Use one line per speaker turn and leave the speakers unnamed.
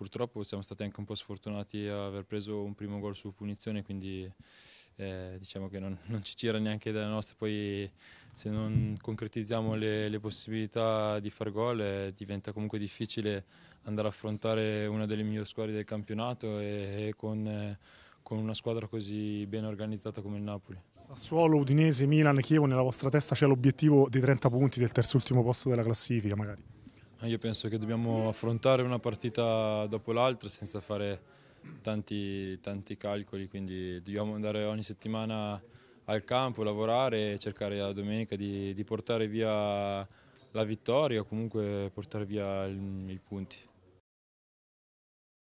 purtroppo siamo stati anche un po' sfortunati a aver preso un primo gol su punizione, quindi eh, diciamo che non, non ci c'era neanche della nostra, poi se non concretizziamo le, le possibilità di far gol eh, diventa comunque difficile andare a affrontare una delle migliori squadre del campionato e, e con, eh, con una squadra così ben organizzata come il Napoli.
Sassuolo, Udinese, Milan, Chievo, nella vostra testa c'è l'obiettivo dei 30 punti del terzultimo posto della classifica magari?
Eh, io penso che dobbiamo affrontare una partita dopo l'altra senza fare tanti, tanti calcoli, quindi dobbiamo andare ogni settimana al campo, lavorare e cercare la domenica di, di portare via
la vittoria o comunque portare via i punti.